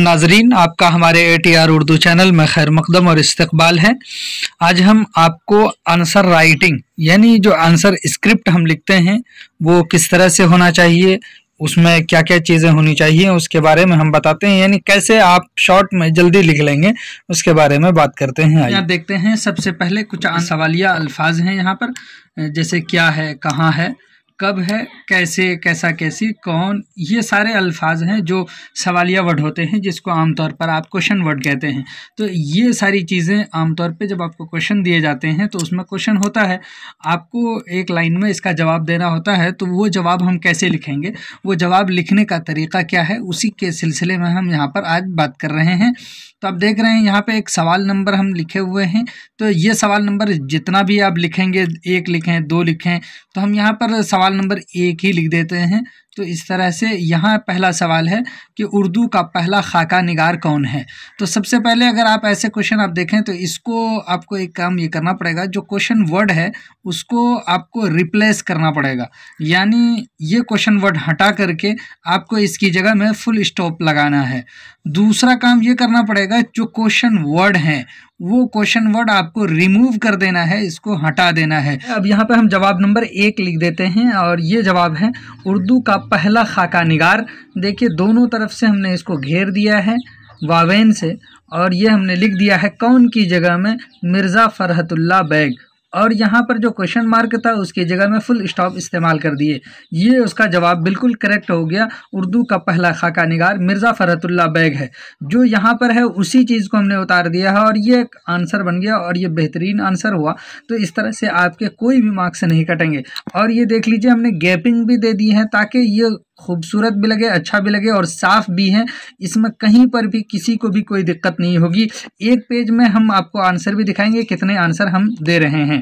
नाजरीन आपका हमारे A T R Urdu channel में खैर मकदम और इस्तकबाल है आज हम आपको आंसर राइटिंग यानी जो आंसर स्क्रिप्ट हम लिखते हैं वो किस तरह से होना चाहिए उसमें क्या क्या चीज़ें होनी चाहिए उसके बारे में हम बताते हैं यानी कैसे आप शॉर्ट में जल्दी लिख लेंगे उसके बारे में बात करते हैं यहाँ देखते हैं सबसे पहले कुछ सवालिया अल्फाज हैं यहाँ पर जैसे क्या है कहाँ है कब है कैसे कैसा कैसी कौन ये सारे अल्फाज हैं जो सवालिया वर्ड होते हैं जिसको आमतौर पर आप क्वेश्चन वर्ड कहते हैं तो ये सारी चीज़ें आमतौर पे जब आपको क्वेश्चन दिए जाते हैं तो उसमें क्वेश्चन होता है आपको एक लाइन में इसका जवाब देना होता है तो वो जवाब हम कैसे लिखेंगे वो जवाब लिखने का तरीका क्या है उसी के सिलसिले में हम यहाँ पर आज बात कर रहे हैं तो आप देख रहे हैं यहाँ पे एक सवाल नंबर हम लिखे हुए हैं तो ये सवाल नंबर जितना भी आप लिखेंगे एक लिखें दो लिखें तो हम यहाँ पर सवाल नंबर एक ही लिख देते हैं तो इस तरह से यहाँ पहला सवाल है कि उर्दू का पहला खाका निगार कौन है तो सबसे पहले अगर आप ऐसे क्वेश्चन आप देखें तो इसको आपको एक काम ये करना पड़ेगा जो क्वेश्चन वर्ड है उसको आपको रिप्लेस करना पड़ेगा यानी ये क्वेश्चन वर्ड हटा करके आपको इसकी जगह में फुल स्टॉप लगाना है दूसरा काम ये करना पड़ेगा जो क्वेश्चन वर्ड हैं वो क्वेश्चन वर्ड आपको रिमूव कर देना है इसको हटा देना है अब यहाँ पर हम जवाब नंबर एक लिख देते हैं और ये जवाब है उर्दू का पहला खाका निगार देखिए दोनों तरफ से हमने इसको घेर दिया है वावेन से और ये हमने लिख दिया है कौन की जगह में मिर्ज़ा फ़रहतुल्ला बैग और यहाँ पर जो क्वेश्चन मार्क था उसकी जगह में फुल स्टॉप इस्तेमाल कर दिए ये उसका जवाब बिल्कुल करेक्ट हो गया उर्दू का पहला खाका निगार मिर्ज़ा फ़रतुल्ला बैग है जो यहाँ पर है उसी चीज़ को हमने उतार दिया है और ये आंसर बन गया और ये बेहतरीन आंसर हुआ तो इस तरह से आपके कोई भी मार्क्स नहीं कटेंगे और ये देख लीजिए हमने गैपिंग भी दे दी है ताकि ये खूबसूरत भी लगे अच्छा भी लगे और साफ भी हैं इसमें कहीं पर भी किसी को भी कोई दिक्कत नहीं होगी एक पेज में हम आपको आंसर भी दिखाएंगे कितने आंसर हम दे रहे हैं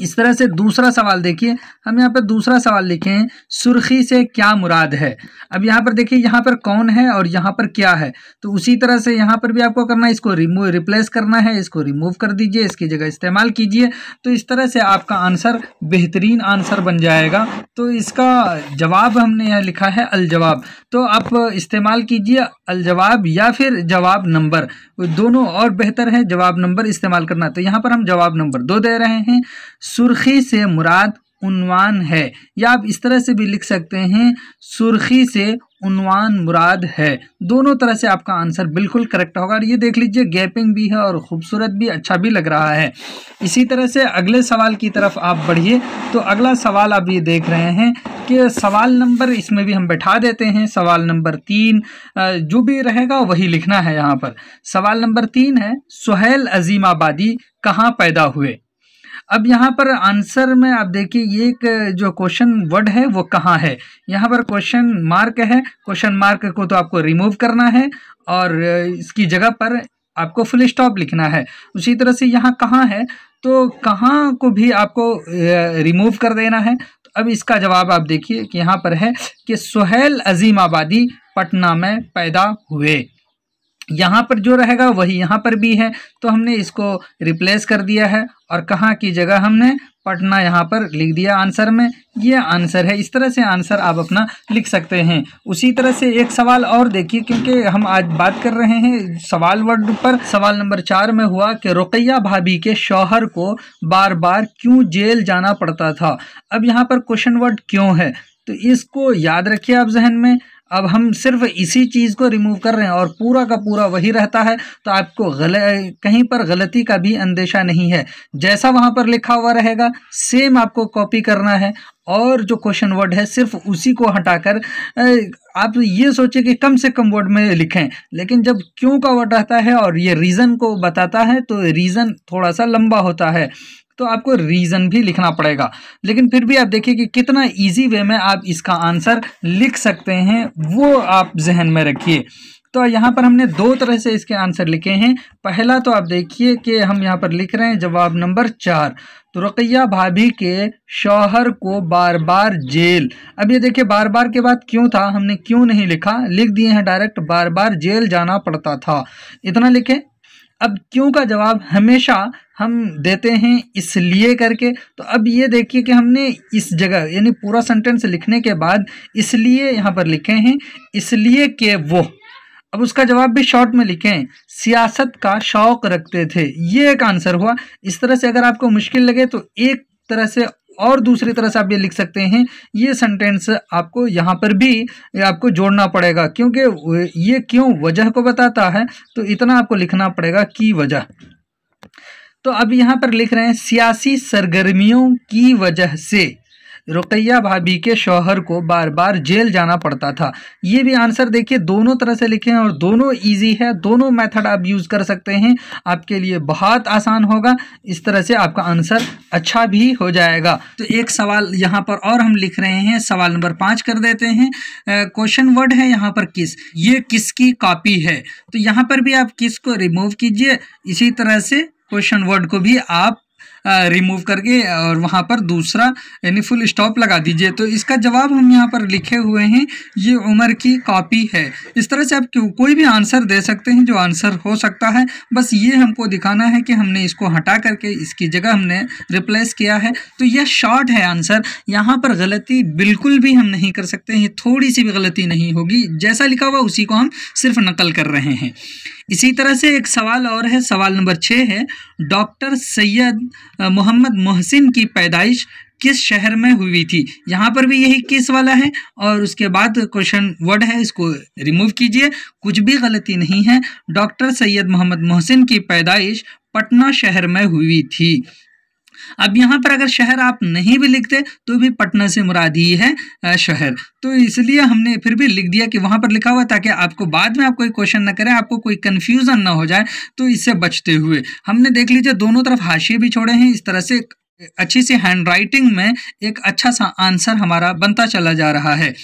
इस तरह से दूसरा सवाल देखिए हम यहाँ पर दूसरा सवाल लिखे हैं सुर्खी से क्या मुराद है अब यहाँ पर देखिए यहाँ पर कौन है और यहाँ पर क्या है तो उसी तरह से यहाँ पर भी आपको करना है इसको रिमूव रिप्लेस करना है इसको रिमूव कर दीजिए इसकी जगह इस्तेमाल कीजिए तो इस तरह से आपका आंसर बेहतरीन आंसर बन जाएगा तो इसका जवाब हमने यहाँ लिखा है अलजवाब तो आप इस्तेमाल कीजिए अलजवाब या फिर जवाब नंबर दोनों और बेहतर है जवाब नंबर इस्तेमाल करना तो यहाँ पर हम जवाब नंबर दो दे रहे हैं सुर्खी से मुराद उन्वान है या आप इस तरह से भी लिख सकते हैं सुर्खी से उन्वान मुराद है दोनों तरह से आपका आंसर बिल्कुल करेक्ट होगा और ये देख लीजिए गैपिंग भी है और ख़ूबसूरत भी अच्छा भी लग रहा है इसी तरह से अगले सवाल की तरफ आप बढ़िए तो अगला सवाल आप ये देख रहे हैं कि सवाल नंबर इसमें भी हम बैठा देते हैं सवाल नंबर तीन जो भी रहेगा वही लिखना है यहाँ पर सवाल नंबर तीन है सुहेल अजीमाबादी कहाँ पैदा हुए अब यहाँ पर आंसर में आप देखिए ये एक जो क्वेश्चन वर्ड है वो कहाँ है यहाँ पर क्वेश्चन मार्क है क्वेश्चन मार्क को तो आपको रिमूव करना है और इसकी जगह पर आपको फुल स्टॉप लिखना है उसी तरह से यहाँ कहाँ है तो कहाँ को भी आपको रिमूव कर देना है तो अब इसका जवाब आप देखिए कि यहाँ पर है कि सुहेल अजीम आबादी पटना में पैदा हुए यहाँ पर जो रहेगा वही यहाँ पर भी है तो हमने इसको रिप्लेस कर दिया है और कहाँ की जगह हमने पटना यहाँ पर लिख दिया आंसर में ये आंसर है इस तरह से आंसर आप अपना लिख सकते हैं उसी तरह से एक सवाल और देखिए क्योंकि हम आज बात कर रहे हैं सवाल वर्ड पर सवाल नंबर चार में हुआ कि रुकैया भाभी के शौहर को बार बार क्यों जेल जाना पड़ता था अब यहाँ पर क्वेश्चन वर्ड क्यों है तो इसको याद रखिए आप जहन में अब हम सिर्फ इसी चीज़ को रिमूव कर रहे हैं और पूरा का पूरा वही रहता है तो आपको गल कहीं पर गलती का भी अंदेशा नहीं है जैसा वहाँ पर लिखा हुआ रहेगा सेम आपको कॉपी करना है और जो क्वेश्चन वर्ड है सिर्फ उसी को हटाकर आप ये सोचें कि कम से कम वर्ड में लिखें लेकिन जब क्यों का वर्ड रहता है और ये रीज़न को बताता है तो रीज़न थोड़ा सा लंबा होता है तो आपको रीज़न भी लिखना पड़ेगा लेकिन फिर भी आप देखिए कि कितना ईजी वे में आप इसका आंसर लिख सकते हैं वो आप जहन में रखिए तो यहाँ पर हमने दो तरह से इसके आंसर लिखे हैं पहला तो आप देखिए कि हम यहाँ पर लिख रहे हैं जवाब नंबर चार तो रुकैया भाभी के शौहर को बार बार जेल अब ये देखिए बार बार के बाद क्यों था हमने क्यों नहीं लिखा लिख दिए हैं डायरेक्ट बार बार जेल जाना पड़ता था इतना लिखें अब क्यों का जवाब हमेशा हम देते हैं इसलिए करके तो अब ये देखिए कि हमने इस जगह यानी पूरा सेंटेंस लिखने के बाद इसलिए यहाँ पर लिखे हैं इसलिए के वो अब उसका जवाब भी शॉर्ट में लिखें सियासत का शौक रखते थे ये एक आंसर हुआ इस तरह से अगर आपको मुश्किल लगे तो एक तरह से और दूसरी तरह से आप ये लिख सकते हैं ये सेंटेंस आपको यहाँ पर भी आपको जोड़ना पड़ेगा क्योंकि ये क्यों वजह को बताता है तो इतना आपको लिखना पड़ेगा की वजह तो अब यहाँ पर लिख रहे हैं सियासी सरगर्मियों की वजह से रुकैया भाभी के शौहर को बार बार जेल जाना पड़ता था ये भी आंसर देखिए दोनों तरह से लिखे हैं और दोनों इजी है दोनों मेथड आप यूज़ कर सकते हैं आपके लिए बहुत आसान होगा इस तरह से आपका आंसर अच्छा भी हो जाएगा तो एक सवाल यहाँ पर और हम लिख रहे हैं सवाल नंबर पाँच कर देते हैं क्वेश्चन वर्ड है यहाँ पर किस ये किसकी कॉपी है तो यहाँ पर भी आप किस को रिमूव कीजिए इसी तरह से क्वेश्चन वर्ड को भी आप रिमूव करके और वहाँ पर दूसरा यानी फुल स्टॉप लगा दीजिए तो इसका जवाब हम यहाँ पर लिखे हुए हैं ये उमर की कॉपी है इस तरह से आप कोई भी आंसर दे सकते हैं जो आंसर हो सकता है बस ये हमको दिखाना है कि हमने इसको हटा करके इसकी जगह हमने रिप्लेस किया है तो यह शॉर्ट है आंसर यहाँ पर गलती बिल्कुल भी हम नहीं कर सकते हैं थोड़ी सी भी गलती नहीं होगी जैसा लिखा हुआ उसी को हम सिर्फ नकल कर रहे हैं इसी तरह से एक सवाल और है सवाल नंबर छः है डॉक्टर सैयद मोहम्मद मोहसिन की पैदाइश किस शहर में हुई थी यहाँ पर भी यही केस वाला है और उसके बाद क्वेश्चन वर्ड है इसको रिमूव कीजिए कुछ भी गलती नहीं है डॉक्टर सैयद मोहम्मद मोहसिन की पैदाइश पटना शहर में हुई थी अब यहाँ पर अगर शहर आप नहीं भी लिखते तो भी पटना से मुराद ही है शहर तो इसलिए हमने फिर भी लिख दिया कि वहाँ पर लिखा हुआ ताकि आपको बाद में आप कोई क्वेश्चन ना करें आपको कोई कन्फ्यूज़न ना हो जाए तो इससे बचते हुए हमने देख लीजिए दोनों तरफ हाशिए भी छोड़े हैं इस तरह से अच्छी सी हैंड राइटिंग में एक अच्छा सा आंसर हमारा बनता चला जा रहा है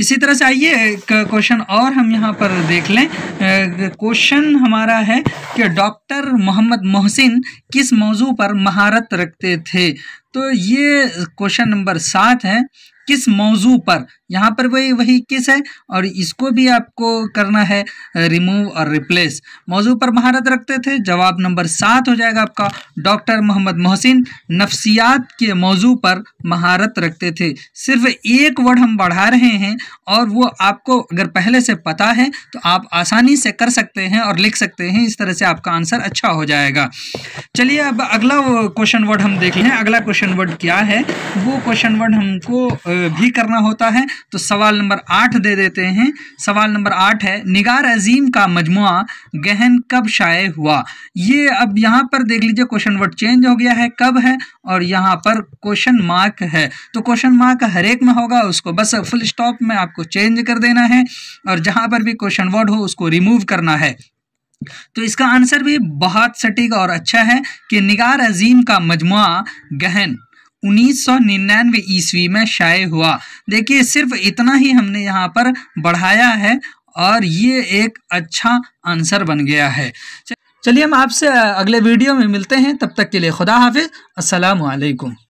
इसी तरह से आइए एक क्वेश्चन और हम यहाँ पर देख लें क्वेश्चन हमारा है कि डॉक्टर मोहम्मद मोहसिन किस मौजू पर महारत रखते थे तो ये क्वेश्चन नंबर सात है किस मौजू पर यहाँ पर वही वही किस है और इसको भी आपको करना है रिमूव और रिप्लेस मौजू पर महारत रखते थे जवाब नंबर सात हो जाएगा आपका डॉक्टर मोहम्मद मोहसिन नफ्सियात के मौजू पर महारत रखते थे सिर्फ एक वर्ड हम बढ़ा रहे हैं और वो आपको अगर पहले से पता है तो आप आसानी से कर सकते हैं और लिख सकते हैं इस तरह से आपका आंसर अच्छा हो जाएगा चलिए अब अगला क्वेश्चन वर्ड हम देख लें अगला क्वेश्चन वर्ड क्या है वो क्वेश्चन वर्ड हमको भी करना होता है तो सवाल नंबर आठ दे देते हैं सवाल नंबर आठ है निगार अजीम का मजमु गहन कब शाये हुआ ये अब यहाँ पर देख लीजिए क्वेश्चन वर्ड चेंज हो गया है कब है और यहाँ पर क्वेश्चन मार्क है तो क्वेश्चन मार्क हर एक में होगा उसको बस फुल स्टॉप में आपको चेंज कर देना है और जहाँ पर भी क्वेश्चन वर्ड हो उसको रिमूव करना है तो इसका आंसर भी बहुत सटीक और अच्छा है कि निगार अजीम का मजमु गहन उन्नीस सौ निन्यानवे ईस्वी में शाये हुआ देखिए सिर्फ इतना ही हमने यहाँ पर बढ़ाया है और ये एक अच्छा आंसर बन गया है चलिए हम आपसे अगले वीडियो में मिलते हैं तब तक के लिए खुदा हाफिज़ असलकम